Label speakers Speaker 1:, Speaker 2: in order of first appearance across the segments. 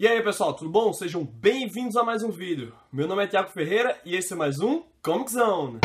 Speaker 1: E aí pessoal, tudo bom? Sejam bem-vindos a mais um vídeo. Meu nome é Tiago Ferreira e esse é mais um Comic Zone.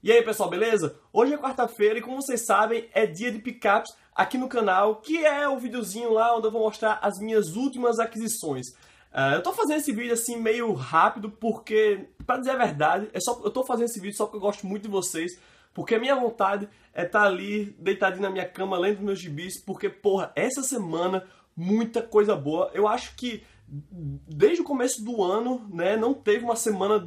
Speaker 1: E aí pessoal, beleza? Hoje é quarta-feira e como vocês sabem é dia de pickups aqui no canal, que é o videozinho lá onde eu vou mostrar as minhas últimas aquisições. Uh, eu tô fazendo esse vídeo assim meio rápido porque, pra dizer a verdade, é só, eu tô fazendo esse vídeo só porque eu gosto muito de vocês porque a minha vontade é estar tá ali deitadinho na minha cama lendo meus gibis, porque, porra, essa semana muita coisa boa. Eu acho que desde o começo do ano, né, não teve uma semana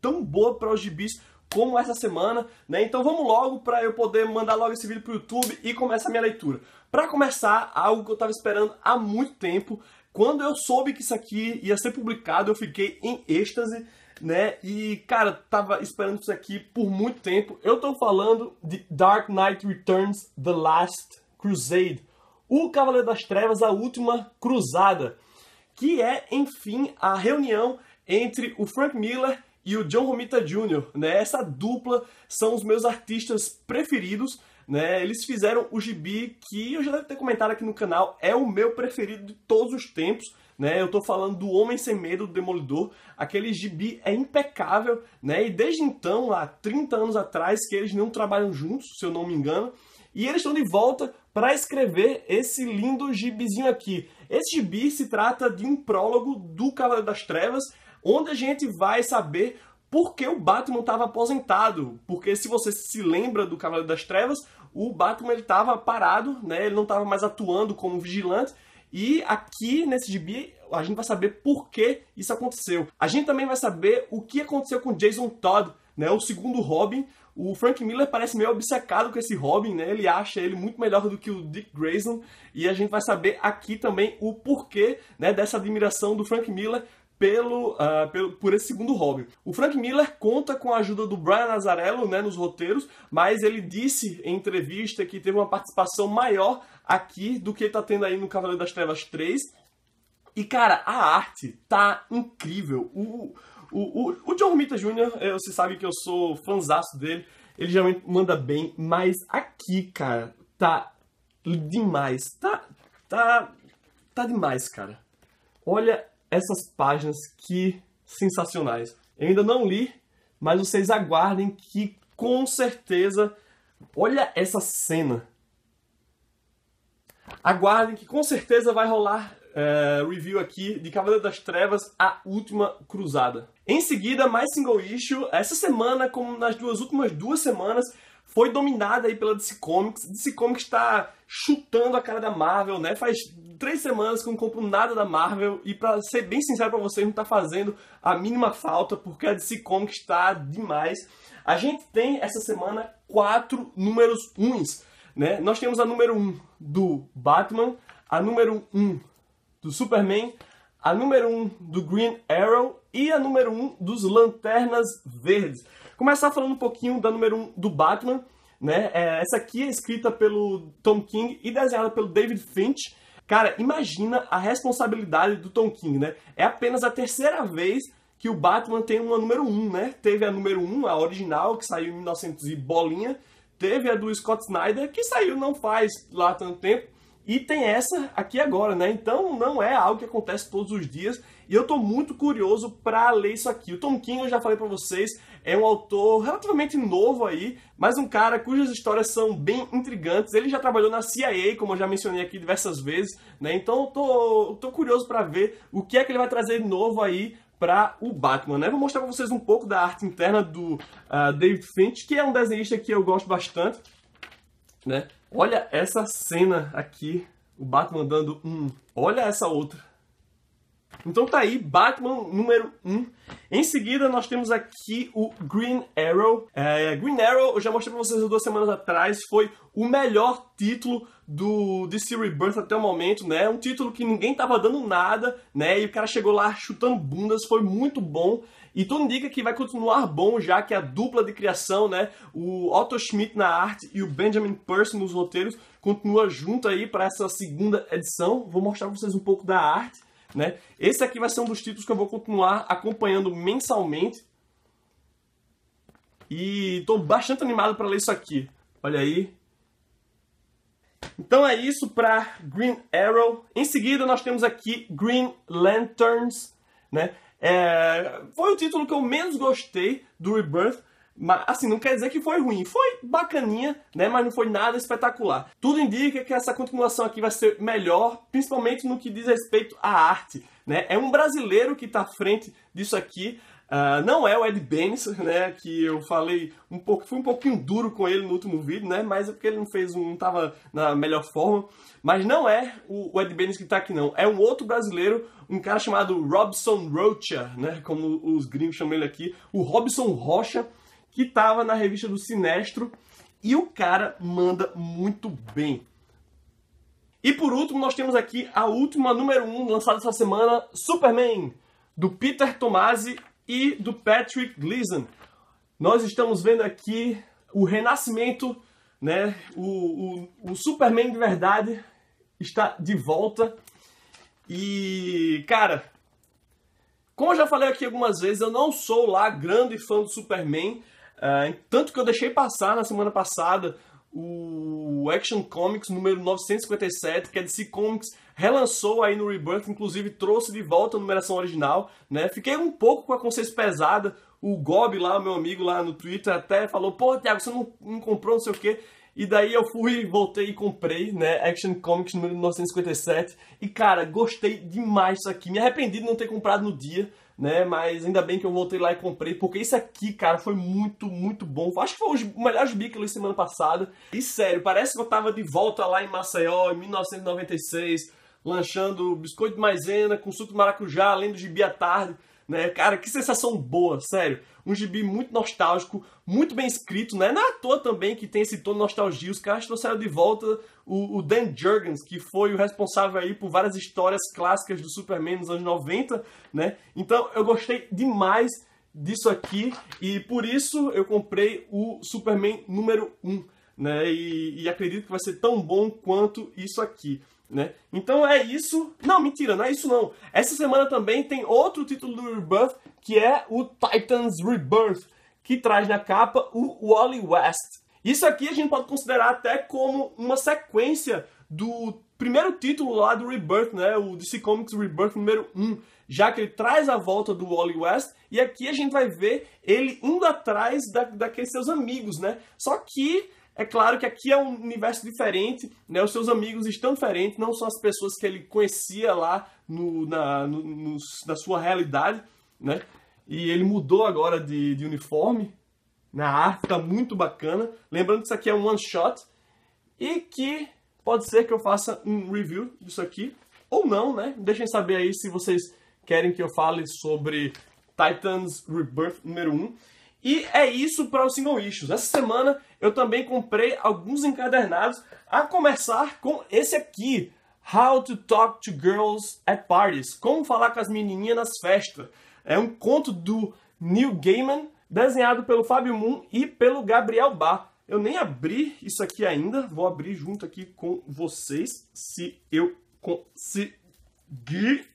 Speaker 1: tão boa para os gibis como essa semana, né? Então vamos logo para eu poder mandar logo esse vídeo pro YouTube e começar a minha leitura. Para começar, algo que eu estava esperando há muito tempo, quando eu soube que isso aqui ia ser publicado, eu fiquei em êxtase né? E, cara, tava esperando isso aqui por muito tempo. Eu tô falando de Dark Knight Returns The Last Crusade. O Cavaleiro das Trevas, a última cruzada. Que é, enfim, a reunião entre o Frank Miller e o John Romita Jr., né? Essa dupla são os meus artistas preferidos, né? Eles fizeram o gibi que eu já deve ter comentado aqui no canal, é o meu preferido de todos os tempos né? Eu tô falando do Homem Sem Medo, do Demolidor. Aquele gibi é impecável, né? E desde então, há 30 anos atrás, que eles não trabalham juntos, se eu não me engano. E eles estão de volta para escrever esse lindo gibizinho aqui. Esse gibi se trata de um prólogo do Cavaleiro das Trevas, onde a gente vai saber por que o Batman estava aposentado. Porque se você se lembra do Cavaleiro das Trevas, o Batman estava parado, né? ele não estava mais atuando como vigilante, e aqui nesse GB a gente vai saber por que isso aconteceu. A gente também vai saber o que aconteceu com Jason Todd, né, o segundo Robin. O Frank Miller parece meio obcecado com esse Robin, né? Ele acha ele muito melhor do que o Dick Grayson e a gente vai saber aqui também o porquê, né, dessa admiração do Frank Miller pelo, uh, pelo, por esse segundo hobby. O Frank Miller conta com a ajuda do Brian Nazarello né, nos roteiros, mas ele disse em entrevista que teve uma participação maior aqui do que está tendo aí no Cavaleiro das Trevas 3. E, cara, a arte tá incrível. O, o, o, o John Romita Jr., eh, você sabe que eu sou fanzaço dele, ele geralmente manda bem, mas aqui, cara, tá demais. Tá, tá, tá demais, cara. Olha essas páginas que sensacionais. Eu ainda não li, mas vocês aguardem que com certeza. Olha essa cena. Aguardem que com certeza vai rolar uh, review aqui de Cavaleiro das Trevas, A Última Cruzada. Em seguida, mais single issue. Essa semana, como nas duas últimas duas semanas, foi dominada aí pela DC Comics. DC Comics está chutando a cara da Marvel, né? Faz três semanas que eu não compro nada da Marvel e para ser bem sincero para vocês, não está fazendo a mínima falta porque a DC Comics está demais. A gente tem essa semana quatro números uns, né? Nós temos a número um do Batman, a número um do Superman, a número um do Green Arrow e a número 1 um dos Lanternas Verdes. Começar falando um pouquinho da número 1 um do Batman, né? É, essa aqui é escrita pelo Tom King e desenhada pelo David Finch. Cara, imagina a responsabilidade do Tom King, né? É apenas a terceira vez que o Batman tem uma número 1, um, né? Teve a número 1, um, a original, que saiu em 1900 e bolinha. Teve a do Scott Snyder, que saiu não faz lá tanto tempo. E tem essa aqui agora, né? Então não é algo que acontece todos os dias. E eu tô muito curioso para ler isso aqui. O Tom King, eu já falei para vocês, é um autor relativamente novo aí, mas um cara cujas histórias são bem intrigantes. Ele já trabalhou na CIA, como eu já mencionei aqui diversas vezes, né? Então eu tô, tô curioso para ver o que é que ele vai trazer novo aí para o Batman, né? Vou mostrar para vocês um pouco da arte interna do uh, David Finch, que é um desenhista que eu gosto bastante, né? Olha essa cena aqui, o Batman dando um. Olha essa outra. Então tá aí, Batman número 1. Em seguida, nós temos aqui o Green Arrow. É, Green Arrow, eu já mostrei pra vocês duas semanas atrás, foi o melhor título do DC Rebirth até o momento, né? Um título que ninguém tava dando nada, né? E o cara chegou lá chutando bundas, foi muito bom. E tudo indica que vai continuar bom, já que a dupla de criação, né? O Otto Schmidt na arte e o Benjamin Person nos roteiros continua junto aí para essa segunda edição. Vou mostrar pra vocês um pouco da arte. Né? Esse aqui vai ser um dos títulos que eu vou continuar acompanhando mensalmente. E estou bastante animado para ler isso aqui. Olha aí. Então é isso para Green Arrow. Em seguida nós temos aqui Green Lanterns, né? É... foi o título que eu menos gostei do Rebirth, mas, assim, não quer dizer que foi ruim. Foi bacaninha, né? Mas não foi nada espetacular. Tudo indica que essa continuação aqui vai ser melhor, principalmente no que diz respeito à arte, né? É um brasileiro que está à frente disso aqui. Uh, não é o Ed Benes, né? Que eu falei um pouco, fui um pouquinho duro com ele no último vídeo, né? Mas é porque ele não fez um, não tava na melhor forma. Mas não é o, o Ed Benes que tá aqui, não. É um outro brasileiro, um cara chamado Robson Rocha, né? Como os gringos chamam ele aqui, o Robson Rocha que tava na revista do Sinestro e o cara manda muito bem. E por último, nós temos aqui a última número 1 um, lançada essa semana, Superman, do Peter Tomasi e do Patrick Gleason. Nós estamos vendo aqui o renascimento, né? O, o, o Superman de verdade está de volta. E, cara, como eu já falei aqui algumas vezes, eu não sou lá grande fã do Superman, Uh, tanto que eu deixei passar na semana passada o Action Comics número 957, que a DC Comics relançou aí no Rebirth, inclusive trouxe de volta a numeração original, né? Fiquei um pouco com a consciência pesada, o Gob lá, meu amigo lá no Twitter, até falou, pô, Thiago, você não, não comprou, não sei o quê. E daí eu fui, voltei e comprei, né, Action Comics número 957, e cara, gostei demais disso aqui, me arrependi de não ter comprado no dia, né? Mas ainda bem que eu voltei lá e comprei, porque isso aqui, cara, foi muito, muito bom. Acho que foi os melhores bicos semana passada. E sério, parece que eu tava de volta lá em Maceió em 1996, lanchando biscoito de maisena com suco de maracujá, além do gibi à tarde né? Cara, que sensação boa, sério. Um gibi muito nostálgico, muito bem escrito, né? Não é à toa também que tem esse tom de nostalgia. Os caras trouxeram de volta o, o Dan Jurgens, que foi o responsável aí por várias histórias clássicas do Superman nos anos 90, né? Então eu gostei demais disso aqui e por isso eu comprei o Superman número 1, né? E, e acredito que vai ser tão bom quanto isso aqui. Né? Então é isso. Não, mentira, não é isso não. Essa semana também tem outro título do Rebirth, que é o Titans Rebirth, que traz na capa o Wally West. Isso aqui a gente pode considerar até como uma sequência do primeiro título lá do Rebirth, né? O DC Comics Rebirth número 1, já que ele traz a volta do Wally West, e aqui a gente vai ver ele indo atrás da, daqueles seus amigos, né? Só que é claro que aqui é um universo diferente, né? Os seus amigos estão diferentes, não são as pessoas que ele conhecia lá no, na, no, no, na sua realidade, né? E ele mudou agora de, de uniforme. Na né? arte tá muito bacana. Lembrando que isso aqui é um one shot e que pode ser que eu faça um review disso aqui ou não, né? Deixem saber aí se vocês querem que eu fale sobre Titans Rebirth número 1. E é isso para os single issues. Essa semana eu também comprei alguns encadernados, a começar com esse aqui, How to Talk to Girls at Parties, Como Falar com as Menininhas nas Festas. É um conto do Neil Gaiman, desenhado pelo Fábio Moon e pelo Gabriel Bar. Eu nem abri isso aqui ainda, vou abrir junto aqui com vocês, se eu conseguir.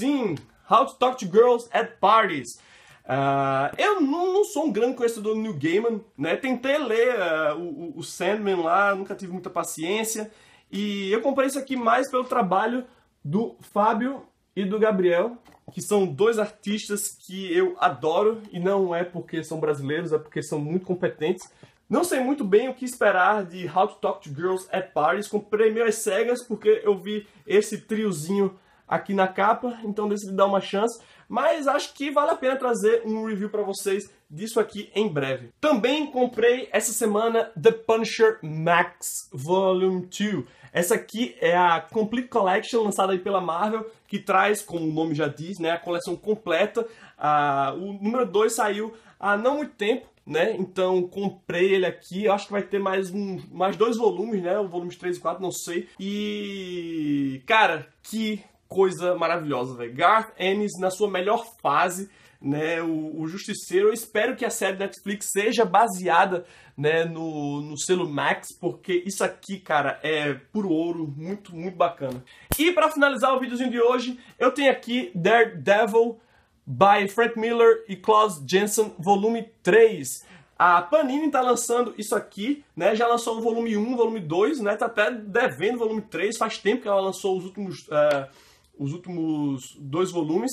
Speaker 1: Sim, How to Talk to Girls at Parties. Uh, eu não, não, sou um grande conhecedor do New Gaiman, né? Tentei ler uh, o, o Sandman lá, nunca tive muita paciência. E eu comprei isso aqui mais pelo trabalho do Fábio e do Gabriel, que são dois artistas que eu adoro e não é porque são brasileiros, é porque são muito competentes. Não sei muito bem o que esperar de How to Talk to Girls at Parties. Comprei meio às cegas porque eu vi esse triozinho aqui na capa, então decidi dar uma chance, mas acho que vale a pena trazer um review para vocês disso aqui em breve. Também comprei essa semana The Punisher Max Volume 2. Essa aqui é a Complete Collection lançada aí pela Marvel, que traz, como o nome já diz, né, a coleção completa. Ah, o número 2 saiu há não muito tempo, né? Então comprei ele aqui. Eu acho que vai ter mais um, mais dois volumes, né? O volumes 3 e 4, não sei. E cara, que coisa maravilhosa, velho. Garth Ennis na sua melhor fase, né? O, o Justiceiro. Eu espero que a série Netflix seja baseada, né, no, no selo Max, porque isso aqui, cara, é puro ouro, muito, muito bacana. E para finalizar o videozinho de hoje, eu tenho aqui Daredevil by Frank Miller e Klaus Jensen, volume 3. A Panini está lançando isso aqui, né? Já lançou o volume 1, volume 2, né? Tá até devendo o volume 3, faz tempo que ela lançou os últimos. Uh os últimos dois volumes.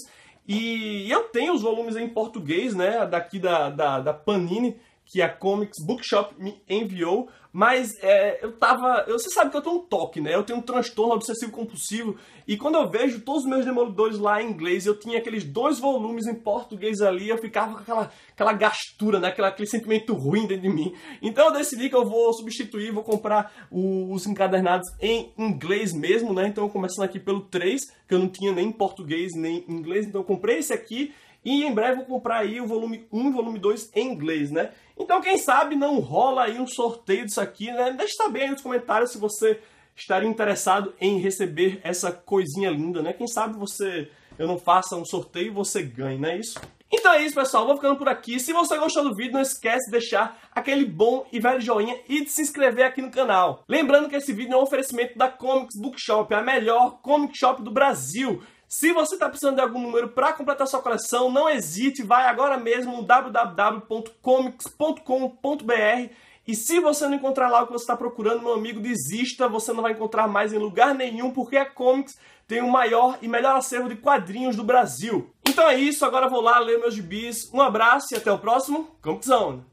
Speaker 1: E eu tenho os volumes em português, né? Daqui da, da, da Panini, que a Comics Bookshop me enviou. Mas é, eu tava. Eu, você sabe que eu tenho um toque, né? Eu tenho um transtorno obsessivo compulsivo. E quando eu vejo todos os meus demolidores lá em inglês, eu tinha aqueles dois volumes em português ali, eu ficava com aquela, aquela gastura, né? Aquela, aquele sentimento ruim dentro de mim. Então eu decidi que eu vou substituir, vou comprar o, os encadernados em inglês mesmo, né? Então começando aqui pelo 3, que eu não tinha nem em português nem em inglês, então eu comprei esse aqui. E em breve vou comprar aí o volume 1 e volume 2 em inglês, né? Então, quem sabe não rola aí um sorteio disso aqui, né? Deixe saber aí nos comentários se você estaria interessado em receber essa coisinha linda, né? Quem sabe você eu não faça um sorteio e você ganhe, não é isso? Então é isso, pessoal. Vou ficando por aqui. Se você gostou do vídeo, não esquece de deixar aquele bom e velho joinha e de se inscrever aqui no canal. Lembrando que esse vídeo é um oferecimento da Comics Bookshop, a melhor comic shop do Brasil. Se você está precisando de algum número para completar sua coleção, não hesite, vai agora mesmo no www.comics.com.br e se você não encontrar lá o que você está procurando, meu amigo, desista, você não vai encontrar mais em lugar nenhum, porque a Comics tem o maior e melhor acervo de quadrinhos do Brasil. Então é isso, agora vou lá ler meus gibis. Um abraço e até o próximo Comic Zone!